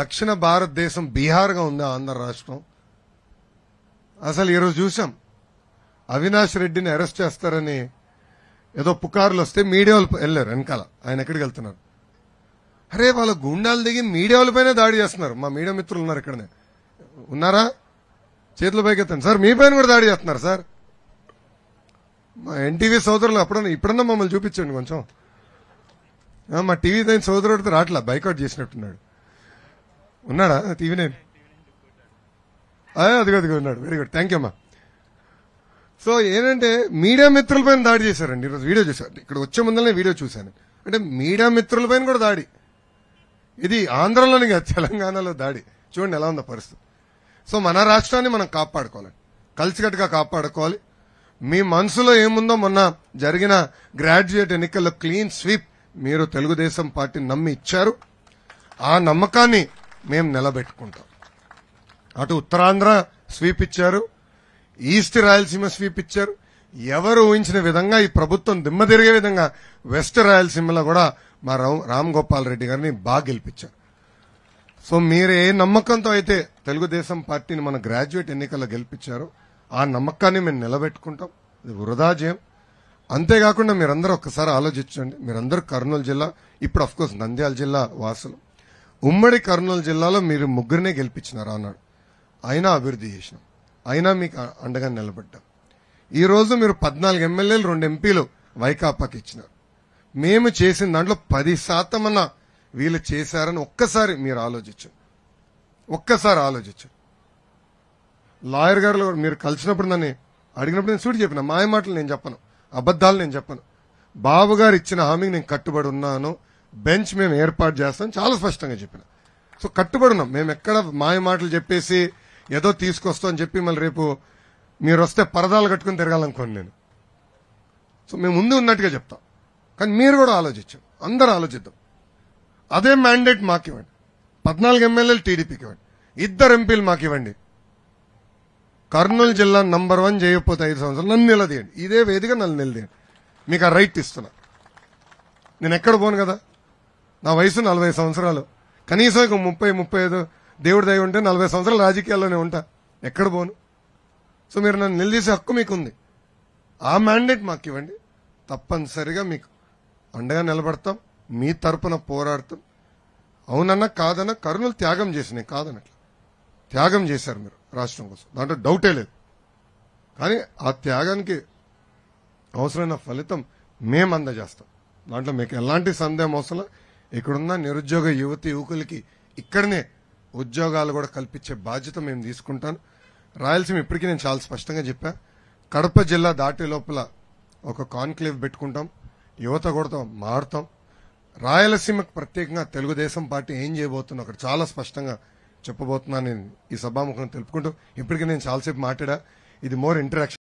దక్షిణ భారతదేశం బీహార్గా ఉంది ఆంధ్ర రాష్ట్రం అసలు ఈరోజు చూసాం అవినాష్ రెడ్డిని అరెస్ట్ చేస్తారని ఏదో పుకార్లు వస్తే మీడియా వెళ్ళారు వెనకాల ఆయన ఎక్కడికి వెళ్తున్నారు అరే వాళ్ళ గుండాలు దిగి మీడియా పైన దాడి చేస్తున్నారు మా మీడియా మిత్రులు ఉన్నారు ఇక్కడనే ఉన్నారా చేతులు పైకెత్తండి సార్ మీ పైన కూడా దాడి చేస్తున్నారు సార్ మా ఎన్టీవీ సోదరులు అప్పుడన్నా ఇప్పుడన్నా మమ్మల్ని చూపించండి కొంచెం మా టీవీ దాని సోదరుడితో రాట్లా బైకౌట్ చేసినట్టున్నాడు ఉన్నాడా ఈవినింగ్ అదిగో అదిగో ఉన్నాడు వెరీ గుడ్ థ్యాంక్ యూ అమ్మా సో ఏంటంటే మీడియా మిత్రులపైన దాడి చేశారండి ఈరోజు వీడియో చూశారు ఇక్కడ వచ్చే ముందరనే వీడియో చూశాను అంటే మీడియా మిత్రులపైన కూడా దాడి ఇది ఆంధ్రలోని కాదు తెలంగాణలో దాడి చూడండి ఎలా ఉందో పరిస్థితి సో మన రాష్ట్రాన్ని మనం కాపాడుకోవాలి కలిసికట్టుగా కాపాడుకోవాలి మీ మనసులో ఏముందో మొన్న జరిగిన గ్రాడ్యుయేట్ ఎన్నికల్లో క్లీన్ స్వీప్ మీరు తెలుగుదేశం పార్టీ నమ్మి ఇచ్చారు ఆ నమ్మకాన్ని మేము నిలబెట్టుకుంటాం అటు ఉత్తరాంధ్ర స్వీప్ ఇచ్చారు ఈస్ట్ రాయలసీమ స్వీప్ ఇచ్చారు ఎవరు ఊహించిన విధంగా ఈ ప్రభుత్వం దిమ్మతిరిగే విధంగా వెస్ట్ రాయలసీమలో కూడా మా రామ్ గోపాల్ రెడ్డి గారిని బాగా గెలిపించారు సో మీరు ఏ నమ్మకంతో అయితే తెలుగుదేశం పార్టీని మన గ్రాడ్యుయేట్ ఎన్నికల్లో గెలిపించారో ఆ నమ్మకాన్ని మేము నిలబెట్టుకుంటాం ఇది వృధా జయం అంతేకాకుండా మీరందరూ ఒక్కసారి ఆలోచించండి మీరందరూ కర్నూలు జిల్లా ఇప్పుడు అఫ్కోర్స్ నంద్యాల జిల్లా వాసులు ఉమ్మడి కర్నూలు జిల్లాలో మీరు ముగ్గురినే గెలిపించినారు అన్నాడు అయినా అభివృద్ధి చేసినాం అయినా మీకు అండగా నిలబడ్డాం రోజు మీరు పద్నాలుగు ఎమ్మెల్యేలు రెండు ఎంపీలు వైకాపాకి ఇచ్చినారు మేము చేసిన దాంట్లో పది శాతం అన్న వీళ్ళు చేశారని ఒక్కసారి మీరు ఆలోచించు ఒక్కసారి ఆలోచించు లాయర్ గారు మీరు కలిసినప్పుడు నన్ను అడిగినప్పుడు నేను సూటి చెప్పిన మాయమాటలు మాటలు నేను చెప్పను అబద్దాలు నేను చెప్పను బాబు గారు ఇచ్చిన హామీకి నేను కట్టుబడి ఉన్నాను బెంచ్ మేము ఏర్పాటు చేస్తాం చాలా స్పష్టంగా చెప్పిన సో కట్టుబడి ఉన్నాం మేము ఎక్కడ మాయ మాటలు చెప్పేసి ఏదో తీసుకొస్తామని చెప్పి మళ్ళీ రేపు మీరు వస్తే పరదాలు కట్టుకుని తిరగాలనుకోండి నేను సో మేము ముందు ఉన్నట్టుగా చెప్తాం కానీ మీరు కూడా ఆలోచించాం అందరూ ఆలోచిద్దాం అదే మ్యాండేట్ మాకు ఇవ్వండి పద్నాలుగు ఎమ్మెల్యేలు టీడీపీకి ఇవ్వండి ఇద్దరు ఎంపీలు మాకు ఇవ్వండి కర్నూలు జిల్లా నంబర్ వన్ చేయకపోతే ఐదు సంవత్సరాలు నన్ను నిలదీయండి ఇదే వేదిక నన్ను నిలదీయండి మీకు ఆ రైట్ ఇస్తున్నా నేను ఎక్కడ పోను కదా నా వయసు నలభై సంవత్సరాలు కనీసం ఇక ముప్పై ముప్పై ఐదు దేవుడి దయ ఉంటే నలభై సంవత్సరాలు రాజకీయాల్లోనే ఉంటా ఎక్కడ పోను సో మీరు నన్ను నిలదీసే హక్కు మీకుంది ఆ మ్యాండేట్ మాకు ఇవ్వండి తప్పనిసరిగా మీకు అండగా నిలబడతాం మీ తరపున పోరాడుతాం అవునన్నా కాదన్నా కరుణలు త్యాగం చేసినాయి కాదనట్లా త్యాగం చేశారు మీరు రాష్ట్రం కోసం దాంట్లో డౌటే లేదు కానీ ఆ త్యాగానికి అవసరమైన ఫలితం మేము అందజేస్తాం దాంట్లో మీకు ఎలాంటి సందేహం అవసరం ఇక్కడున్న నిరుద్యోగ యువతి యువకులకి ఇక్కడనే ఉద్యోగాలు కూడా కల్పించే బాధ్యత మేము తీసుకుంటాను రాయలసీమ ఇప్పటికీ నేను చాలా స్పష్టంగా చెప్పా కడప జిల్లా దాటే లోపల ఒక కాన్క్లేవ్ పెట్టుకుంటాం యువత కూడా మారుతాం రాయలసీమకు ప్రత్యేకంగా తెలుగుదేశం పార్టీ ఏం చేయబోతుందో అక్కడ చాలా స్పష్టంగా చెప్పబోతున్నాను నేను ఈ సభాముఖం తెలుపుకుంటూ ఇప్పటికీ నేను చాలాసేపు మాట్లాడా ఇది మోర్ ఇంటరాక్షన్